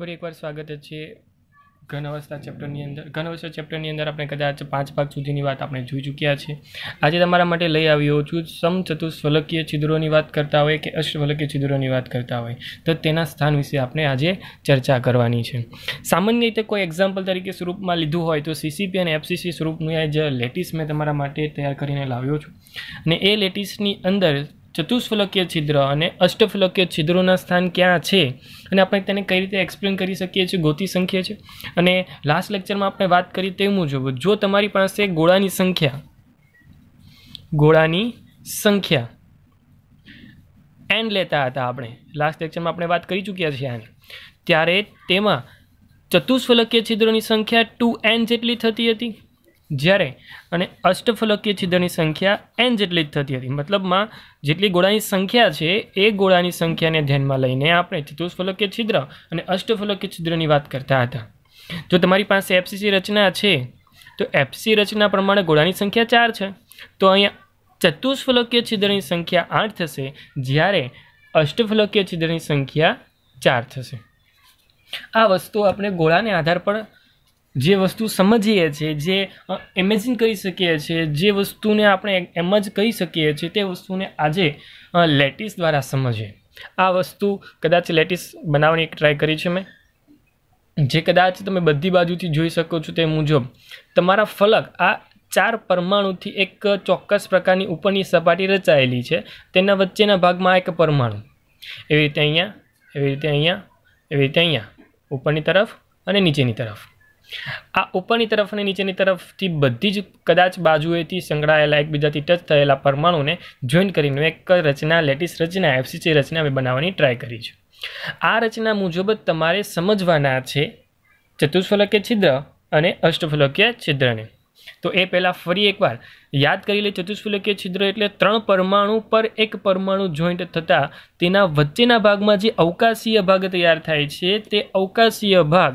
ફરી એકવાર સ્વાગત છે ઘન અવસ્થા ચેપ્ટરની અંદર ઘન અવસ્થા ચેપ્ટરની અંદર આપણે કદાચ પાંચ ભાગ સુધીની વાત આપણે જોઈ ચૂક્યા છે આજે તમારા માટે લઈ આવ્યો છું સમચતુષ્ફલકીય છિદ્રોની વાત કરતા હોય કે અશ્વલકીય છિદ્રોની વાત કરતા હોય તો તેના સ્થાન વિશે આપણે આજે ચર્ચા કરવાની છે સામાન્ય રીતે કોઈ એક્ઝામ્પલ તરીકે સ્વરૂપમાં લીધું હોય તો સીસીપી અને એફસીસી સ્વરૂપનું જે લેટિસ મેં તમારા માટે તૈયાર કરીને લાવ્યો છું અને એ લેટિસની અંદર ચતુષ્ફલકીય છિદ્ર અને અષ્ટફલકીય છિદ્રોના સ્થાન ક્યાં છે અને આપણે તેને કઈ રીતે એક્સપ્લેન કરી શકીએ છીએ ગોતી સંખ્યા છે અને લાસ્ટ લેક્ચરમાં આપણે વાત કરી તે મુજબ જો તમારી પાસે ગોળાની સંખ્યા ગોળાની સંખ્યા એન લેતા હતા આપણે લાસ્ટ લેક્ચરમાં આપણે વાત કરી ચૂક્યા છીએ આની ત્યારે તેમાં ચતુષ્ફલકીય છિદ્રોની સંખ્યા ટુ એન જેટલી થતી હતી જ્યારે અને અષ્ટફલકીય છિદ્રની સંખ્યા એન જેટલી જ થતી હતી મતલબમાં જેટલી ગોળાની સંખ્યા છે એ ગોળાની સંખ્યાને ધ્યાનમાં લઈને આપણે ચતુષ્ફલકીય છિદ્ર અને અષ્ટફલકીય છિદ્રની વાત કરતા હતા જો તમારી પાસે એફસીસી રચના છે તો એફસી રચના પ્રમાણે ગોળાની સંખ્યા ચાર છે તો અહીંયા ચતુષ્ફલકીય છિદ્રની સંખ્યા આઠ થશે જ્યારે અષ્ટફલકીય છિદ્રની સંખ્યા ચાર થશે આ વસ્તુ આપણે ગોળાને આધાર પર જે વસ્તુ સમજીએ છીએ જે ઇમેજિન કરી શકીએ છીએ જે વસ્તુને આપણે એમ જ કહી શકીએ છીએ તે વસ્તુને આજે લેટિસ દ્વારા સમજીએ આ વસ્તુ કદાચ લેટિસ બનાવવાની એક ટ્રાય કરી છે મેં જે કદાચ તમે બધી બાજુથી જોઈ શકો છો તે મુજબ તમારા ફલક આ ચાર પરમાણુથી એક ચોક્કસ પ્રકારની ઉપરની સપાટી રચાયેલી છે તેના વચ્ચેના ભાગમાં એક પરમાણુ એવી રીતે અહીંયા એવી રીતે અહીંયા એવી રીતે અહીંયા ઉપરની તરફ અને નીચેની તરફ આ ઉપરની તરફ અને નીચેની તરફથી બધી જ કદાચ બાજુએથી સંકળાયેલા એકબીજાથી ટચ થયેલા પરમાણુને જોઈન કરીને એક રચના લેટેસ્ટ રચના એફસીસી રચના મેં બનાવવાની ટ્રાય કરી છે આ રચના મુજબ જ તમારે સમજવાના છે ચતુષ્ફલકીય છિદ્ર અને અષ્ટફલકીય છિદ્રને તો એ પહેલાં ફરી એકવાર યાદ કરી લે ચતુષ્ફલકીય છિદ્ર એટલે ત્રણ પરમાણુ પર એક પરમાણુ જોઈન્ટ થતાં તેના વચ્ચેના ભાગમાં જે અવકાશીય ભાગ તૈયાર થાય છે તે અવકાશીય ભાગ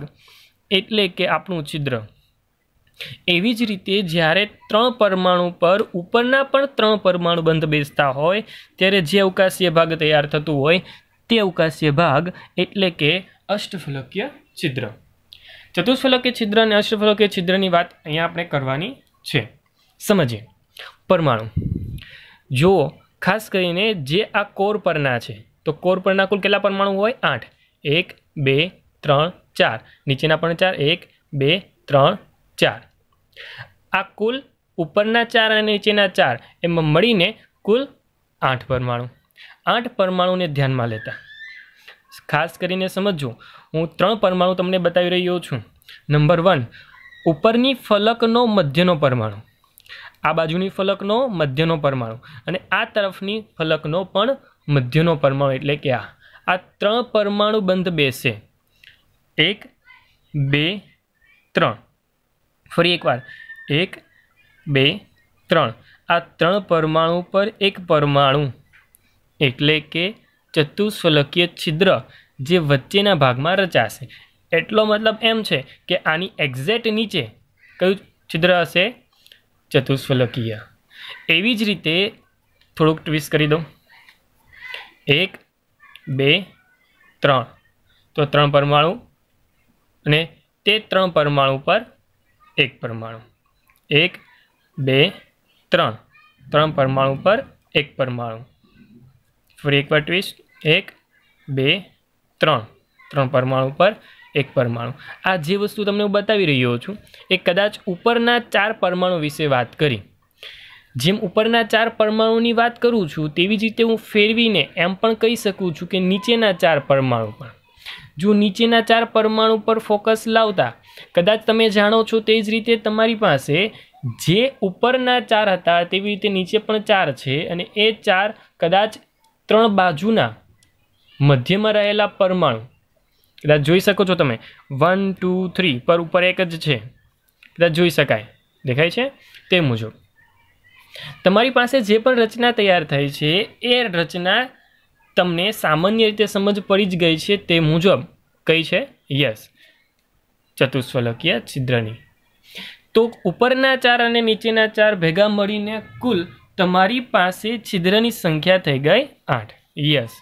એટલે કે આપણું છિદ્ર એવી જ રીતે જ્યારે ત્રણ પરમાણુ પર ઉપરના પણ ત્રણ પરમાણુ બંધ બેસતા હોય ત્યારે જે અવકાશીય ભાગ તૈયાર થતું હોય તે અવકાશીય ભાગ એટલે કે અષ્ટફલકીય છિદ્ર ચતુષ્ફલકીય છિદ્ર અને અષ્ટફલકીય છિદ્રની વાત અહીંયા આપણે કરવાની છે સમજીએ પરમાણુ જુઓ ખાસ કરીને જે આ કોર પરના છે તો કોર પરના કુલ કેટલા પરમાણુ હોય આઠ એક બે ત્રણ ચાર નીચેના પણ ચાર એક બે ત્રણ ચાર આ કુલ ઉપરના ચાર અને નીચેના ચાર એમાં મળીને કુલ આઠ પરમાણુ આઠ પરમાણુને ધ્યાનમાં લેતા ખાસ કરીને સમજવું હું ત્રણ પરમાણુ તમને બતાવી રહ્યો છું નંબર વન ઉપરની ફલકનો મધ્યનો પરમાણુ આ બાજુની ફલકનો મધ્યનો પરમાણુ અને આ તરફની ફલકનો પણ મધ્યનો પરમાણુ એટલે કે આ આ ત્રણ પરમાણુ બંધ બેસે એક બે ત્રણ ફરી એકવાર એક બે ત્રણ આ ત્રણ પરમાણુ પર એક પરમાણુ એટલે કે ચતુષ્ફલકીય છિદ્ર જે વચ્ચેના ભાગમાં રચાશે એટલો મતલબ એમ છે કે આની એક્ઝેક્ટ નીચે કયું છિદ્ર હશે ચતુષ્ફલકીય એવી જ રીતે થોડુંક ટ્વિસ્ટ કરી દઉં એક બે ત્રણ તો ત્રણ પરમાણુ અને તે ત્રણ પરમાણુ પર એક પરમાણુ એક બે ત્રણ ત્રણ પરમાણુ પર એક પરમાણુ ફરી એકવાર ટ્વિસ્ટ એક બે ત્રણ ત્રણ પરમાણુ પર એક પરમાણુ આ જે વસ્તુ તમને હું બતાવી રહ્યો છું એ કદાચ ઉપરના ચાર પરમાણુ વિશે વાત કરી જેમ ઉપરના ચાર પરમાણુની વાત કરું છું તેવી જ રીતે હું ફેરવીને એમ પણ કહી શકું છું કે નીચેના ચાર પરમાણુ પણ જો નીચેના ચાર પરમાણુ પર ફોકસ લાવતા કદાચ તમે જાણો છો તે જ રીતે તમારી પાસે જે ઉપરના ચાર હતા તેવી રીતે નીચે પણ ચાર છે અને એ ચાર કદાચ ત્રણ બાજુના મધ્યમાં રહેલા પરમાણુ કદાચ જોઈ શકો છો તમે વન ટુ થ્રી પર ઉપર એક જ છે કદાચ જોઈ શકાય દેખાય છે તે મુજબ તમારી પાસે જે પણ રચના તૈયાર થઈ છે એ રચના તમને સામાન્ય રીતે સમજ પડી જ ગઈ છે તે મુજબ કઈ છે યસ ચતુષ્ફલકીય છિદ્રની તો ઉપરના ચાર અને નીચેના ચાર ભેગા મળીને કુલ તમારી પાસે છિદ્રની સંખ્યા થઈ ગઈ આઠ યસ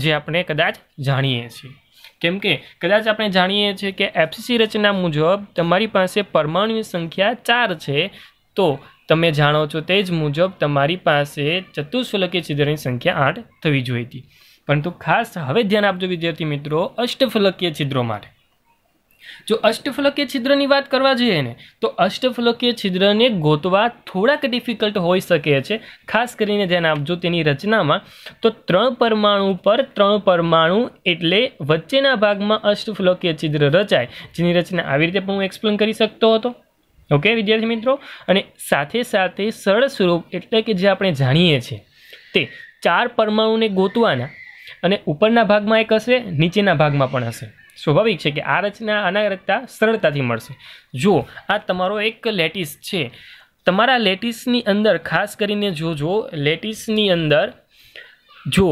જે આપણે કદાચ જાણીએ છીએ કેમ કે કદાચ આપણે જાણીએ છીએ કે એફસીસી રચના મુજબ તમારી પાસે પરમાણુની સંખ્યા ચાર છે તો તમે જાણો છો તે જ મુજબ તમારી પાસે ચતુષ્ફલકીય છિદ્રની સંખ્યા આઠ થવી જોઈએ હતી પરંતુ ખાસ હવે ધ્યાન આપજો વિદ્યાર્થી મિત્રો અષ્ટફલકીય છિદ્રો માટે જો અષ્ટફલકીય છિદ્રની વાત કરવા જઈએ ને તો અષ્ટફલકીય છિદ્રને ગોતવા થોડાક ડિફિકલ્ટ હોઈ શકે છે ખાસ કરીને ધ્યાન આપજો તેની રચનામાં તો ત્રણ પરમાણુ પર ત્રણ પરમાણુ એટલે વચ્ચેના ભાગમાં અષ્ટફલકીય છિદ્ર રચાય જેની રચના આવી રીતે પણ હું એક્સપ્લેન કરી શકતો હતો ઓકે વિદ્યાર્થી મિત્રો અને સાથે સાથે સરળ સ્વરૂપ એટલે કે જે આપણે જાણીએ છીએ તે ચાર પરમાણુને ગોતવાના અને ઉપરના ભાગમાં એક હશે નીચેના ભાગમાં પણ હશે સ્વાભાવિક છે કે આ રચના આના રચતા સરળતાથી મળશે જો આ તમારો એક લેટિસ છે તમારા લેટિસની અંદર ખાસ કરીને જો જોજો લેટિસની અંદર જો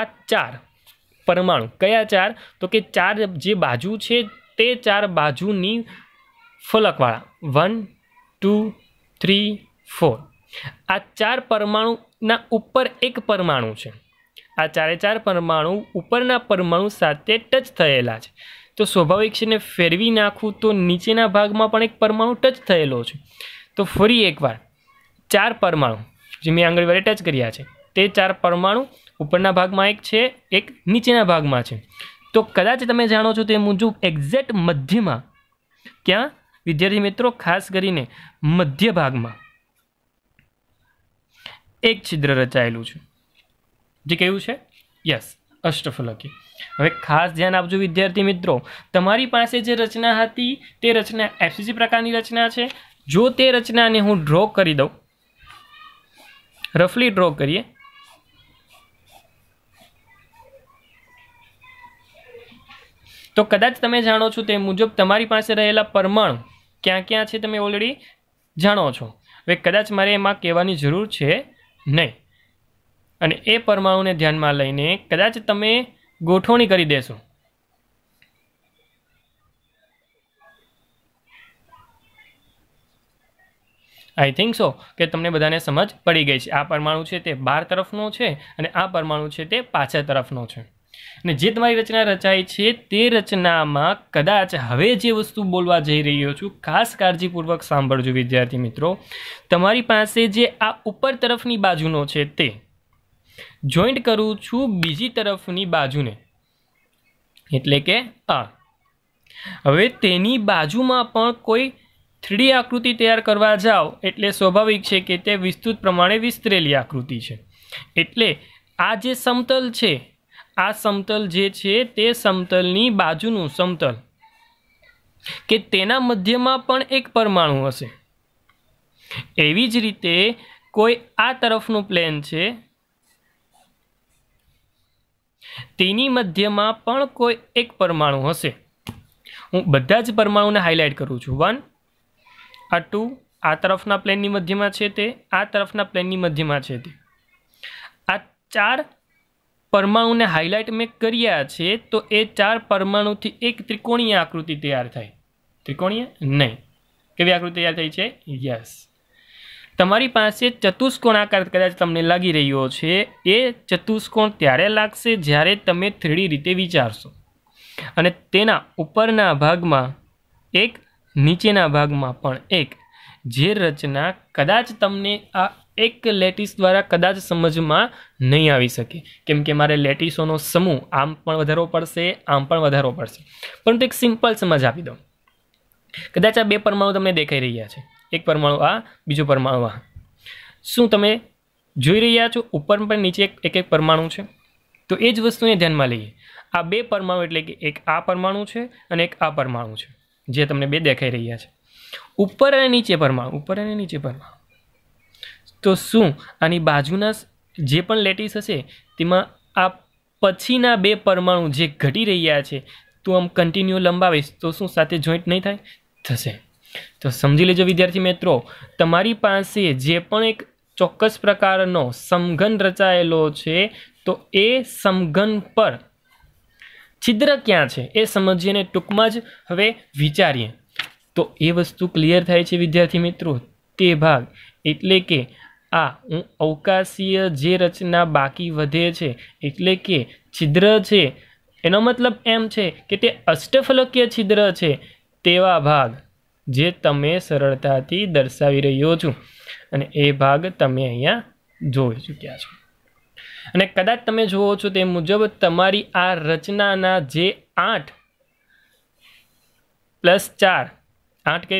આ ચાર પરમાણુ કયા ચાર તો કે ચાર જે બાજુ છે તે ચાર બાજુની ફલકવાળા વન ટુ થ્રી ફોર આ ચાર પરમાણુના ઉપર એક પરમાણુ છે આ ચારે ચાર પરમાણુ ઉપરના પરમાણુ સાથે ટચ થયેલા છે તો સ્વાભાવિક છે ને ફેરવી નાખું તો નીચેના ભાગમાં પણ એક પરમાણુ ટચ થયેલો છે તો ફરી એકવાર ચાર પરમાણુ જે મેં આંગળી ટચ કર્યા છે તે ચાર પરમાણુ ઉપરના ભાગમાં એક છે એક નીચેના ભાગમાં છે તો કદાચ તમે જાણો છો તે મુજબ એક્ઝેક્ટ મધ્યમાં ક્યાં વિદ્યાર્થી મિત્રો ખાસ કરીને મધ્ય ભાગમાં એક છિદ્ર રચાયેલું છે જે કયું છે યસ અષ્ટફલકી હવે ખાસ ધ્યાન આપજો વિદ્યાર્થી મિત્રો તમારી પાસે જે રચના હતી તે રચના એફસીસી પ્રકારની રચના છે જો તે રચનાને હું ડ્રો કરી દઉં રફલી ડ્રો કરીએ તો કદાચ તમે જાણો છો તે મુજબ તમારી પાસે રહેલા પરમાણુ ક્યાં ક્યાં છે તમે ઓલરેડી જાણો છો હવે કદાચ મારે એમાં કહેવાની જરૂર છે નહીં અને એ પરમાણુને ધ્યાનમાં લઈને કદાચ તમે ગોઠવણી કરી દેશો આઈ થિંક સો કે તમને બધાને સમજ પડી ગઈ છે આ પરમાણુ છે તે બાર તરફનો છે અને આ પરમાણુ છે તે પાછળ તરફનો છે અને જે તમારી રચના રચાઈ છે તે રચનામાં કદાચ હવે જે વસ્તુ બોલવા જઈ રહ્યો છું ખાસ કાળજીપૂર્વક સાંભળજો વિદ્યાર્થી મિત્રો તમારી પાસે જે આ ઉપર તરફની બાજુનો છે તે જોઈન્ટ કરું છું બીજી તરફની બાજુને એટલે કે આ હવે તેની બાજુમાં પણ કોઈ થ્રીડી આકૃતિ તૈયાર કરવા જાઓ એટલે સ્વાભાવિક છે કે તે વિસ્તૃત પ્રમાણે વિસ્તરેલી આકૃતિ છે એટલે આ જે સમતલ છે આ સમતલ જે છે તે સમતલની બાજુનું સમતલ કે તેના મધ્યમાં પણ એક પરમાણુ હશે એવી જ રીતે કોઈ આ તરફનું પ્લેન છે તેની મધ્યમાં પણ કોઈ એક પરમાણુ હશે હું બધા જ પરમાણુને હાઇલાઇટ કરું છું વન આ ટુ આ તરફના પ્લેનની મધ્યમાં છે તે આ તરફના પ્લેનની મધ્યમાં છે તે આ ચાર પરમાણુને હાઇલાઇટ મેં કર્યા છે તો એ ચાર પરમાણુથી એક ત્રિકોણીય આકૃતિ તૈયાર થાય ત્રિકોણીય નહીં કેવી આકૃતિ તૈયાર થઈ છે યસ તમારી પાસે ચતુષ્કોણાકાર કદાચ તમને લાગી રહ્યો છે એ ચતુષ્કોણ ત્યારે લાગશે જ્યારે તમે થ્રીડી રીતે વિચારશો અને તેના ઉપરના ભાગમાં એક નીચેના ભાગમાં પણ એક જે રચના કદાચ તમને આ એક લેટિસ દ્વારા કદાચ સમજમાં નહીં આવી શકે કેમ કે મારે લેટિસોનો સમૂહ આમ પણ વધારવો પડશે આમ પણ વધારવો પડશે પરંતુ એક સિમ્પલ સમજ આપી દો કદાચ આ બે પરમાણુ તમને દેખાઈ રહ્યા છે એક પરમાણુ આ બીજો પરમાણુ આ શું તમે જોઈ રહ્યા છો ઉપર પણ નીચે એક એક પરમાણુ છે તો એ જ વસ્તુને ધ્યાનમાં લઈએ આ બે પરમાણુ એટલે કે એક આ પરમાણુ છે અને એક આ પરમાણુ છે જે તમને બે દેખાઈ રહ્યા છે ઉપર અને નીચે પરમાણુ ઉપર અને નીચે પરમાણુ તો શું આની બાજુના જે પણ લેટિસ હશે તેમાં આ પછીના બે પરમાણુ જે ઘટી રહ્યા છે તું આમ કન્ટિન્યુ લંબાવીશ તો શું સાથે જોઈન્ટ નહીં થાય થશે તો સમજી લેજો વિદ્યાર્થી મિત્રો તમારી પાસે જે પણ એક ચોક્કસ પ્રકારનો સમઘન રચાયેલો છે તો એ સમઘન પર છિદ્ર ક્યાં છે એ સમજીને ટૂંકમાં જ હવે વિચારીએ તો એ વસ્તુ ક્લિયર થાય છે વિદ્યાર્થી મિત્રો તે ભાગ એટલે કે આ અવકાશીય જે રચના બાકી વધે છે એટલે કે છિદ્ર છે એનો મતલબ એમ છે કે તે અષ્ટફલકીય છિદ્ર છે તેવા ભાગ જે તમે સરળતાથી દર્શાવી રહ્યો છું અને એ ભાગ તમે અહીંયા જોઈ ચૂક્યા છો અને કદાચ તમે જુઓ છો તે મુજબ તમારી આ રચનાના જે આઠ પ્લસ ચાર આઠ કેરી